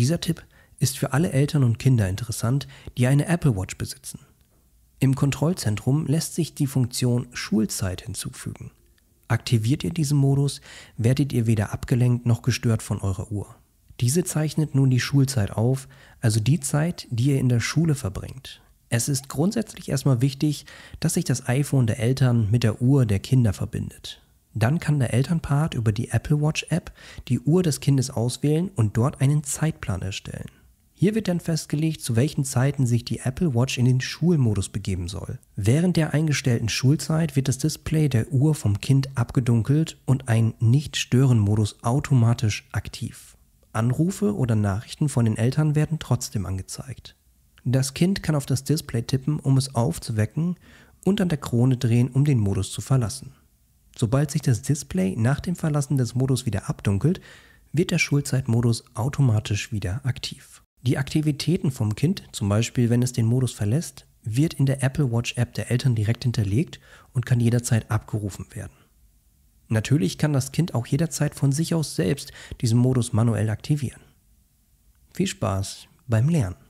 Dieser Tipp ist für alle Eltern und Kinder interessant, die eine Apple Watch besitzen. Im Kontrollzentrum lässt sich die Funktion Schulzeit hinzufügen. Aktiviert ihr diesen Modus, werdet ihr weder abgelenkt noch gestört von eurer Uhr. Diese zeichnet nun die Schulzeit auf, also die Zeit, die ihr in der Schule verbringt. Es ist grundsätzlich erstmal wichtig, dass sich das iPhone der Eltern mit der Uhr der Kinder verbindet. Dann kann der Elternpart über die Apple Watch App die Uhr des Kindes auswählen und dort einen Zeitplan erstellen. Hier wird dann festgelegt, zu welchen Zeiten sich die Apple Watch in den Schulmodus begeben soll. Während der eingestellten Schulzeit wird das Display der Uhr vom Kind abgedunkelt und ein Nicht-Stören-Modus automatisch aktiv. Anrufe oder Nachrichten von den Eltern werden trotzdem angezeigt. Das Kind kann auf das Display tippen, um es aufzuwecken und an der Krone drehen, um den Modus zu verlassen. Sobald sich das Display nach dem Verlassen des Modus wieder abdunkelt, wird der Schulzeitmodus automatisch wieder aktiv. Die Aktivitäten vom Kind, zum Beispiel wenn es den Modus verlässt, wird in der Apple Watch App der Eltern direkt hinterlegt und kann jederzeit abgerufen werden. Natürlich kann das Kind auch jederzeit von sich aus selbst diesen Modus manuell aktivieren. Viel Spaß beim Lernen!